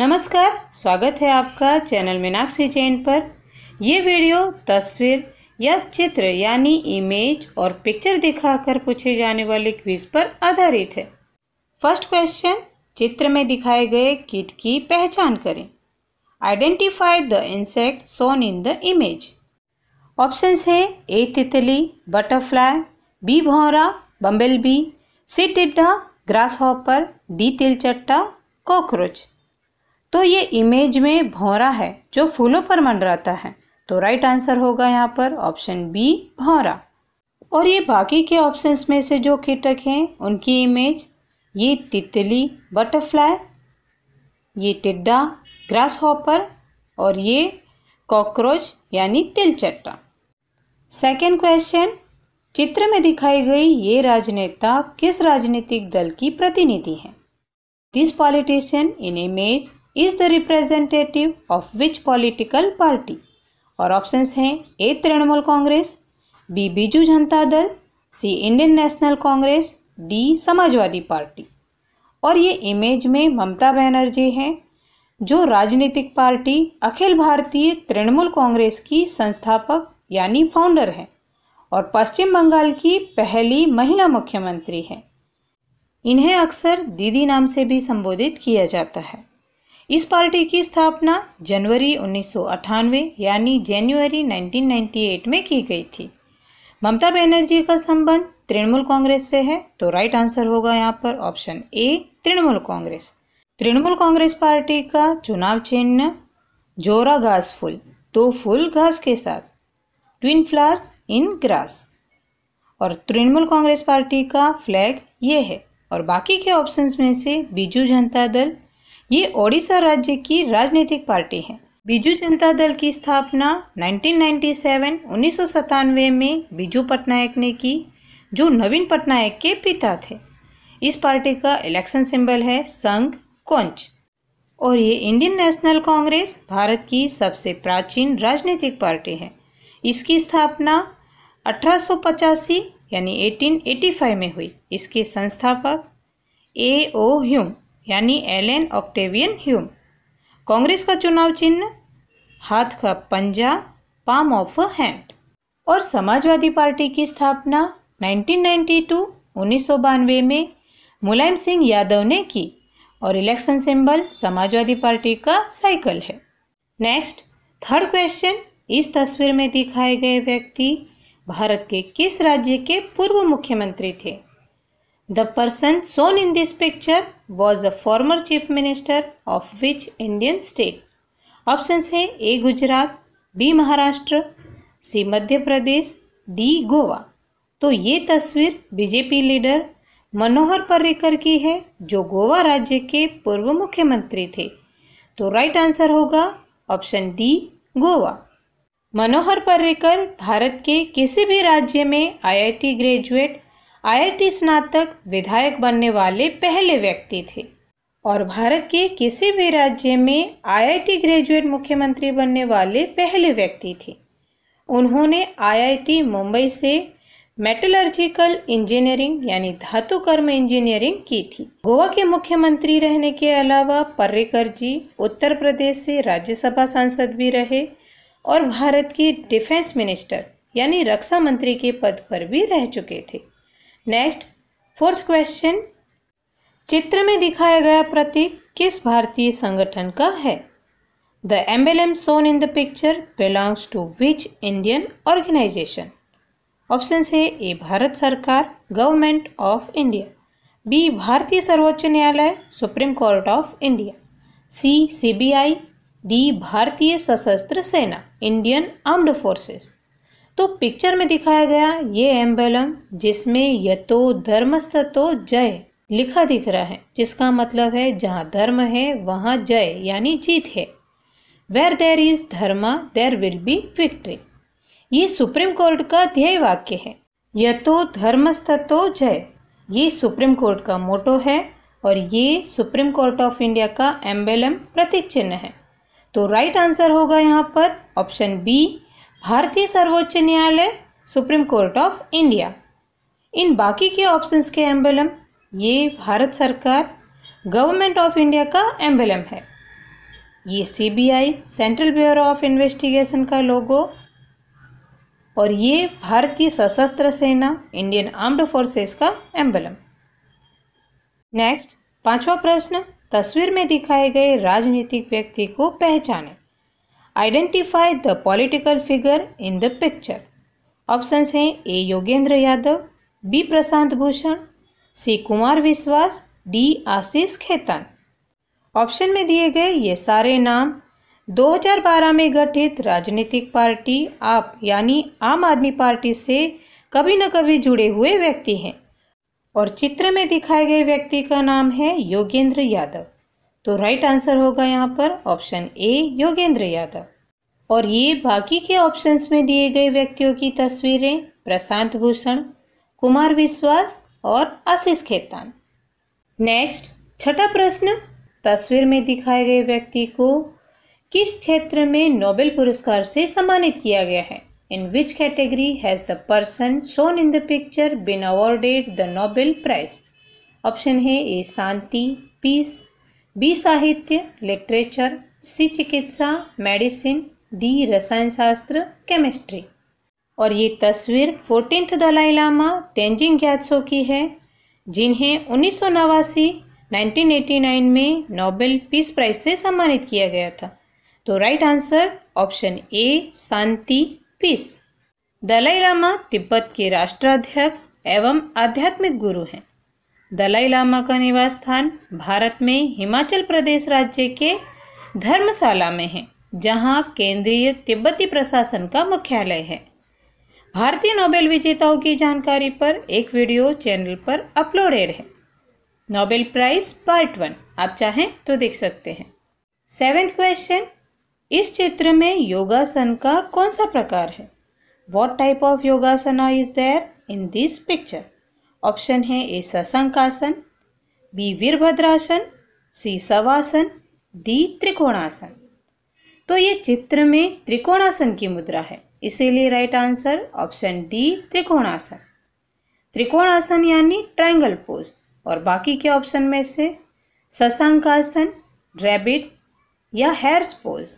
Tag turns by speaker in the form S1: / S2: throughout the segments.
S1: नमस्कार स्वागत है आपका चैनल मीनाक्षी जैन पर यह वीडियो तस्वीर या चित्र यानी इमेज और पिक्चर दिखाकर पूछे जाने वाले क्विज पर आधारित है फर्स्ट क्वेश्चन चित्र में दिखाए गए कीट की पहचान करें identify the insect shown in the image options हैं ए तितली बटरफ्लाई बी भौरा बम्बेल बी सी टिड्डा ग्रास हॉपर डी तिलचट्टा कॉकरोच तो ये इमेज में भौरा है जो फूलों पर मंडराता है तो राइट आंसर होगा यहाँ पर ऑप्शन बी भौरा और ये बाकी के ऑप्शंस में से जो कीटक हैं उनकी इमेज ये तितली बटरफ्लाई ये टिड्डा ग्रास हॉपर और ये कॉकरोच यानी तिलचट्टा सेकेंड क्वेश्चन चित्र में दिखाई गई ये राजनेता किस राजनीतिक दल की प्रतिनिधि है this politician in image is the representative of which political party और ऑप्शंस हैं A Trinamool Congress B Biju Janata Dal C Indian National Congress D Samajwadi party और ये इमेज में ममता बनर्जी हैं जो राजनीतिक पार्टी अखिल भारतीय तृणमूल कांग्रेस की संस्थापक यानी फाउंडर हैं और पश्चिम बंगाल की पहली महिला मुख्यमंत्री हैं इन्हें अक्सर दीदी नाम से भी संबोधित किया जाता है इस पार्टी की स्थापना जनवरी उन्नीस यानी जनवरी 1998 में की गई थी ममता बनर्जी का संबंध तृणमूल कांग्रेस से है तो राइट आंसर होगा यहाँ पर option A Trinamool Congress Trinamool Congress party का चुनाव चिन्ह जोरा घास फूल दो तो फूल घास के साथ ट्विन फ्लावर्स इन ग्रास और तृणमूल कांग्रेस पार्टी का फ्लैग ये है और बाकी के ऑप्शंस में से बीजू जनता दल ये ओडिशा राज्य की राजनीतिक पार्टी है बीजू जनता दल की स्थापना 1997-1997 में बीजू पटनायक ने की जो नवीन पटनायक के पिता थे इस पार्टी का इलेक्शन सिंबल है संघ कोंच और ये इंडियन नेशनल कांग्रेस भारत की सबसे प्राचीन राजनीतिक पार्टी है इसकी स्थापना अठारह यानी 1885 में हुई इसके संस्थापक ए ओ ह्यूम यानी एलेन ऑक्टेवियन ह्यूम कांग्रेस का चुनाव चिन्ह हाथ का पंजा पाम ऑफ हैंड और समाजवादी पार्टी की स्थापना 1992 उन्नीस में मुलायम सिंह यादव ने की और इलेक्शन सिंबल समाजवादी पार्टी का साइकिल है नेक्स्ट थर्ड क्वेश्चन इस तस्वीर में दिखाए गए व्यक्ति भारत के किस राज्य के पूर्व मुख्यमंत्री थे The person shown in this picture was a former chief minister of which Indian state? Options हैं A Gujarat B Maharashtra C Madhya Pradesh D Goa तो ये तस्वीर बीजेपी लीडर मनोहर पर्रिकर की है जो गोवा राज्य के पूर्व मुख्यमंत्री थे तो राइट आंसर होगा ऑप्शन डी गोवा मनोहर पर्रिकर भारत के किसी भी राज्य में आईआईटी ग्रेजुएट आईआईटी स्नातक विधायक बनने वाले पहले व्यक्ति थे और भारत के किसी भी राज्य में आईआईटी ग्रेजुएट मुख्यमंत्री बनने वाले पहले व्यक्ति थे उन्होंने आईआईटी मुंबई से मेटलर्जिकल इंजीनियरिंग यानी धातु कर्म इंजीनियरिंग की थी गोवा के मुख्यमंत्री रहने के अलावा पर्रिकर जी उत्तर प्रदेश से राज्यसभा सांसद भी रहे और भारत के डिफेंस मिनिस्टर यानी रक्षा मंत्री के पद पर भी रह चुके थे नेक्स्ट फोर्थ क्वेश्चन चित्र में दिखाया गया प्रतीक किस भारतीय संगठन का है the emblem shown in the picture belongs to which Indian organization option है ए भारत सरकार गवर्नमेंट ऑफ इंडिया बी भारतीय सर्वोच्च न्यायालय Supreme Court of India C CBI D भारतीय सशस्त्र सेना इंडियन आर्म्ड फोर्सेस तो पिक्चर में दिखाया गया ये एम्बलम जिसमें यतो स्तो जय लिखा दिख रहा है जिसका मतलब है जहाँ धर्म है वहाँ जय यानी जीत है where there is dharma there will be victory ये सुप्रीम कोर्ट का ध्येय वाक्य है यतो स्तो जय ये सुप्रीम कोर्ट का मोटो है और ये सुप्रीम कोर्ट ऑफ इंडिया का एम्बेलम प्रतीक चिन्ह है तो राइट आंसर होगा यहाँ पर ऑप्शन बी भारतीय सर्वोच्च न्यायालय सुप्रीम कोर्ट ऑफ इंडिया इन बाकी के ऑप्शंस के एम्बेलम ये भारत सरकार गवर्नमेंट ऑफ इंडिया का एम्बेलम है ये CBI Central Bureau of Investigation का लोगो और ये भारतीय सशस्त्र सेना इंडियन आर्म्ड फोर्सेस का एम्बलम नेक्स्ट पांचवा प्रश्न तस्वीर में दिखाए गए राजनीतिक व्यक्ति को पहचानें identify the political figure in the picture options हैं A Yogendra Yadav B Prashant Bhushan C Kumar Vishwas D Ashish Khetan option में दिए गए ये सारे नाम 2012 में गठित राजनीतिक पार्टी आप यानी आम आदमी पार्टी से कभी न कभी जुड़े हुए व्यक्ति हैं और चित्र में दिखाए गए व्यक्ति का नाम है योगेंद्र यादव तो राइट आंसर होगा यहाँ पर ऑप्शन ए योगेंद्र यादव और ये बाकी के ऑप्शंस में दिए गए व्यक्तियों की तस्वीरें प्रशांत भूषण कुमार विश्वास और आशीष खेतान नेक्स्ट छठा प्रश्न तस्वीर में दिखाए गए व्यक्ति को किस क्षेत्र में नोबेल पुरस्कार से सम्मानित किया गया है in which category has the person shown in the picture been awarded the Nobel Prize option है ए शांति पीस बी साहित्य लिटरेचर सी चिकित्सा मेडिसिन डी रसायन शास्त्र केमिस्ट्री और ये तस्वीर fourteenth Dalai Lama Tenzin Gyatso की है जिन्हें उन्नीस 1989 में नोबेल पीस प्राइज से सम्मानित किया गया था तो राइट आंसर ऑप्शन ए शांति पीस दलाई लामा तिब्बत के राष्ट्राध्यक्ष एवं आध्यात्मिक गुरु हैं दलाई लामा का निवास स्थान भारत में हिमाचल प्रदेश राज्य के धर्मशाला में है जहां केंद्रीय तिब्बती प्रशासन का मुख्यालय है भारतीय नोबेल विजेताओं की जानकारी पर एक वीडियो चैनल पर अपलोडेड है नोबेल प्राइज पार्ट वन आप चाहें तो देख सकते हैं सेवेंथ क्वेश्चन इस चित्र में योगासन का कौन सा प्रकार है what type of yogasana is there in this picture option है A Shashankasana B Virabhadrasana C Shavasana D Trikonasana तो ये चित्र में त्रिकोणासन की मुद्रा है इसीलिए right answer option D Trikonasana Trikonasana यानी ट्रायंगल पोज और बाकी के ऑप्शन में से सशंकासन रैबिट्स या हेयर्स पोज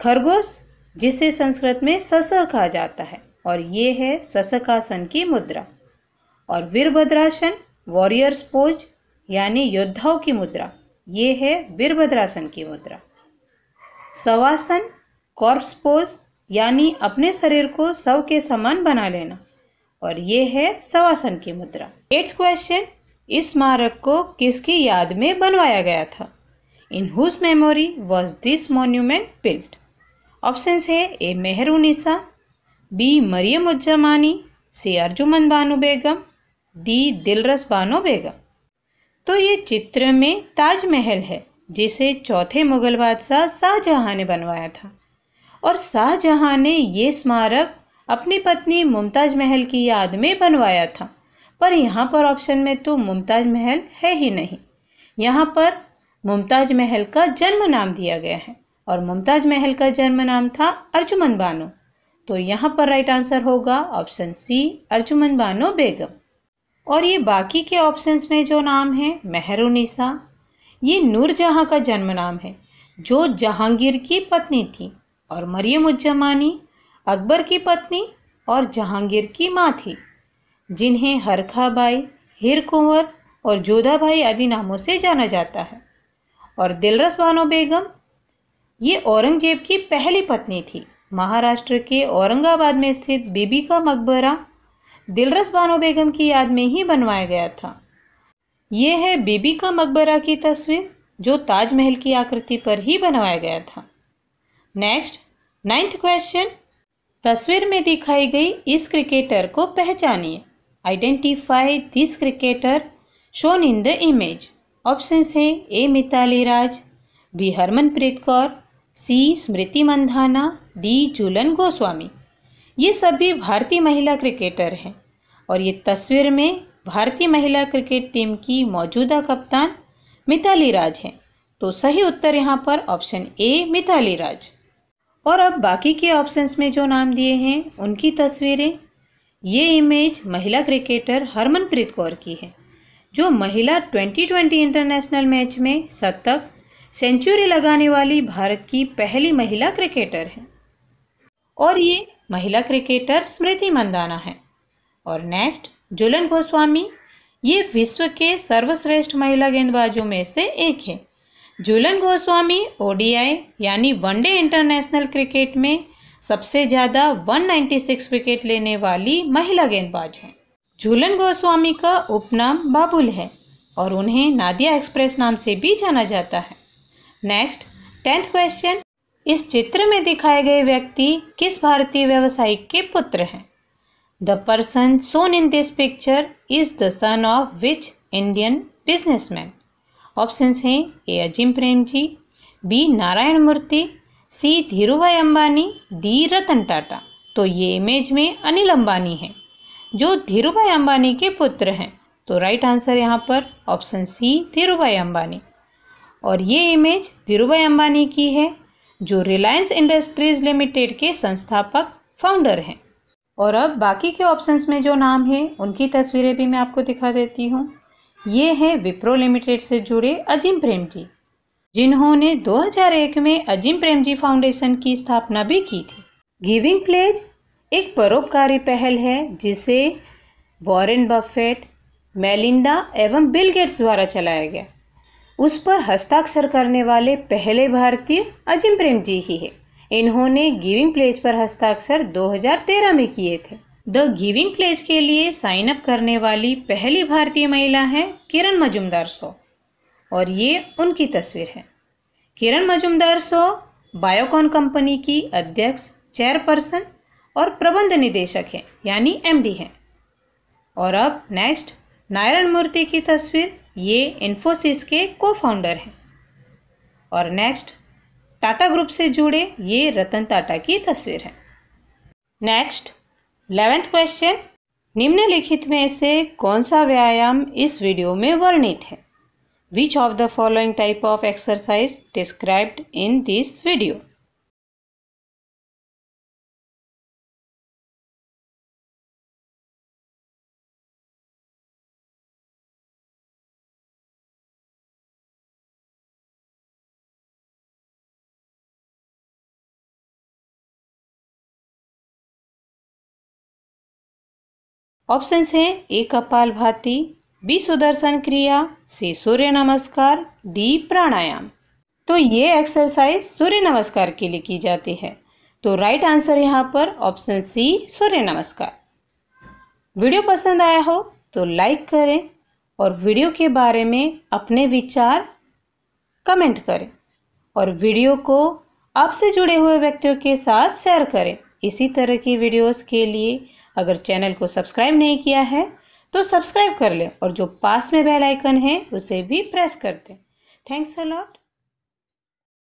S1: खरगोश जिसे संस्कृत में सस कहा जाता है और ये है ससकासन की मुद्रा और वीरभद्रासन वॉरियर्स पोज यानी योद्धाओं की मुद्रा ये है वीरभद्रासन की मुद्रा सवासन कॉर्प्स पोज यानी अपने शरीर को सव के समान बना लेना और ये है सवासन की मुद्रा एट्थ क्वेश्चन इस स्मारक को किसकी याद में बनवाया गया था in whose memory was this monument built options है A Mehrunnisa B Mariam Uzzamani C Arjumand Banu Begum D Dilras Bano Begum तो ये चित्र में ताजमहल है जिसे चौथे मुगल बादशाह शाहजहाँ ने बनवाया था और शाहजहाँ ने ये स्मारक अपनी पत्नी मुमताज महल की याद में बनवाया था पर यहाँ पर ऑप्शन में तो मुमताज महल है ही नहीं यहाँ पर मुमताज महल का जन्म नाम दिया गया है और मुमताज महल का जन्म नाम था अर्जुमन बानो तो यहाँ पर राइट आंसर होगा ऑप्शन सी अर्जुमन बानो बेगम और ये बाकी के ऑप्शंस में जो नाम है मेहरुनिसा ये नूरजहाँ का जन्म नाम है जो जहांगीर की पत्नी थी और मरियम उज्जमानी अकबर की पत्नी और जहांगीर की माँ थी जिन्हें हरखाबाई हिर कुंवर और जोधाबाई आदि नामों से जाना जाता है और दिलरस बानो बेगम ये औरंगजेब की पहली पत्नी थी महाराष्ट्र के औरंगाबाद में स्थित बीबी का मकबरा दिलरस बानो बेगम की याद में ही बनवाया गया था यह है बीबी का मकबरा की तस्वीर जो ताजमहल की आकृति पर ही बनवाया गया था नेक्स्ट नाइन्थ क्वेश्चन तस्वीर में दिखाई गई इस क्रिकेटर को पहचानिए identify this cricketer shown in the image option हैं A Mithali Raj B Harmanpreet Kaur C Smriti Mandhana D Jhulan Goswami ये सभी भारतीय महिला क्रिकेटर हैं और ये तस्वीर में भारतीय महिला क्रिकेट टीम की मौजूदा कप्तान मिताली राज हैं तो सही उत्तर यहाँ पर ऑप्शन ए मिताली राज और अब बाकी के ऑप्शंस में जो नाम दिए हैं उनकी तस्वीरें ये इमेज महिला क्रिकेटर हरमनप्रीत कौर की है जो महिला 2020 इंटरनेशनल मैच में शतक सेंचुरी लगाने वाली भारत की पहली महिला क्रिकेटर है और ये महिला क्रिकेटर स्मृति मंदाना है और नेक्स्ट जुलन गोस्वामी ये विश्व के सर्वश्रेष्ठ महिला गेंदबाजों में से एक है जुलन गोस्वामी ओडीआई यानी वनडे इंटरनेशनल क्रिकेट में सबसे ज़्यादा 196 विकेट लेने वाली महिला गेंदबाज हैं झूलन गोस्वामी का उपनाम बाबुल है और उन्हें नादिया एक्सप्रेस नाम से भी जाना जाता है नेक्स्ट टेंथ क्वेश्चन इस चित्र में दिखाए गए व्यक्ति किस भारतीय व्यवसायी के पुत्र हैं the person shown in this picture is the son of which Indian businessman options हैं A Azim Premji B Narayana Murthy C Dhirubhai Ambani D Ratan Tata तो ये इमेज में अनिल अंबानी है जो धीरूभाई अंबानी के पुत्र हैं तो राइट आंसर यहाँ पर ऑप्शन सी धीरूभाई अंबानी और ये इमेज धीरूभाई अंबानी की है जो रिलायंस इंडस्ट्रीज लिमिटेड के संस्थापक फाउंडर हैं और अब बाकी के ऑप्शंस में जो नाम हैं उनकी तस्वीरें भी मैं आपको दिखा देती हूँ ये हैं विप्रो लिमिटेड से जुड़े अजीम प्रेम जी जिन्होंने 2001 में अजीम प्रेम जी फाउंडेशन की स्थापना भी की थी गिविंग प्लेज एक परोपकारी पहल है जिसे वॉरेन बफेट मेलिंडा एवं बिल गेट्स द्वारा चलाया गया उस पर हस्ताक्षर करने वाले पहले भारतीय अजिम प्रेम जी ही है इन्होंने गिविंग प्लेज पर हस्ताक्षर 2013 में किए थे द गिविंग प्लेज के लिए साइन अप करने वाली पहली भारतीय महिला है किरण मजुमदार सो और ये उनकी तस्वीर है किरण मजुमदार सो बायोकॉन कंपनी की अध्यक्ष चेयरपर्सन और प्रबंध निदेशक हैं यानी एमडी हैं और अब नेक्स्ट नारायण मूर्ति की तस्वीर ये इन्फोसिस के को फाउंडर हैं और नेक्स्ट टाटा ग्रुप से जुड़े ये रतन टाटा की तस्वीर है नेक्स्ट इलेवेंथ क्वेश्चन निम्नलिखित में से कौन सा व्यायाम इस वीडियो में वर्णित है which of the following type of exercise described in this video option हैं ए कपाल भाती बी सुदर्शन क्रिया सी सूर्य नमस्कार डी प्राणायाम तो ये एक्सरसाइज सूर्य नमस्कार के लिए की जाती है तो राइट आंसर यहाँ पर ऑप्शन सी सूर्य नमस्कार वीडियो पसंद आया हो तो लाइक करें और वीडियो के बारे में अपने विचार कमेंट करें और वीडियो को आपसे जुड़े हुए व्यक्तियों के साथ शेयर करें इसी तरह की वीडियोस के लिए अगर चैनल को सब्सक्राइब नहीं किया है तो सब्सक्राइब कर लें और जो पास में बेल आइकन है उसे भी प्रेस कर दें थैंक्स अ लॉट